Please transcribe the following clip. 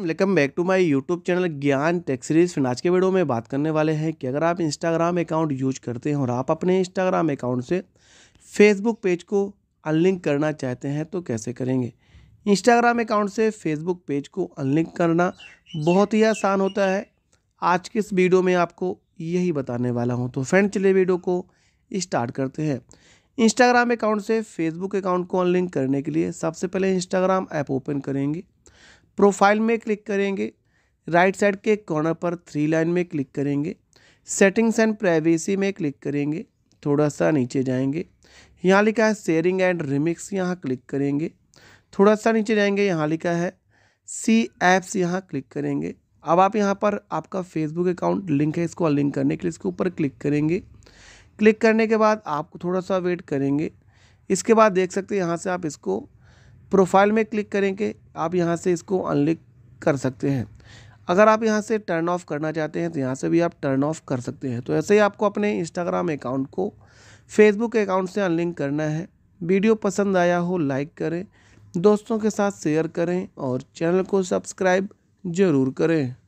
welcome back to my YouTube channel Gyan tech series आज के video में बात करने वाले हैं कि अगर आप इंस्टाग्राम अकाउंट यूज करते हैं और आप अपने इंस्टाग्राम अकाउंट से फेसबुक पेज को अनलिंक करना चाहते हैं तो कैसे करेंगे इंस्टाग्राम अकाउंट से फेसबुक पेज को अनलिंक करना बहुत ही आसान होता है आज के इस वीडियो में आपको यही बताने वाला हूँ तो फ्रेंड चले वीडियो को स्टार्ट करते हैं इंस्टाग्राम अकाउंट से फेसबुक अकाउंट को अनलिंक करने के लिए सबसे पहले इंस्टाग्राम ऐप ओपन करेंगे प्रोफाइल में क्लिक करेंगे राइट साइड के कॉर्नर पर थ्री लाइन में क्लिक करेंगे सेटिंग्स एंड प्राइवेसी में क्लिक करेंगे थोड़ा सा नीचे जाएंगे यहाँ लिखा है शेयरिंग एंड रिमिक्स यहाँ क्लिक करेंगे थोड़ा सा नीचे जाएंगे यहाँ लिखा है सी एप्स यहाँ क्लिक करेंगे अब आप यहाँ पर आपका फेसबुक अकाउंट लिंक है इसको लिंक करने के लिए इसके ऊपर क्लिक करेंगे क्लिक करने के बाद आपको थोड़ा सा वेट करेंगे इसके बाद देख सकते हैं यहाँ से आप इसको प्रोफाइल में क्लिक करेंगे आप यहाँ से इसको अनलिक कर सकते हैं अगर आप यहाँ से टर्न ऑफ करना चाहते हैं तो यहाँ से भी आप टर्न ऑफ कर सकते हैं तो ऐसे ही आपको अपने इंस्टाग्राम अकाउंट को फेसबुक अकाउंट से अनलिंक करना है वीडियो पसंद आया हो लाइक करें दोस्तों के साथ शेयर करें और चैनल को सब्सक्राइब ज़रूर करें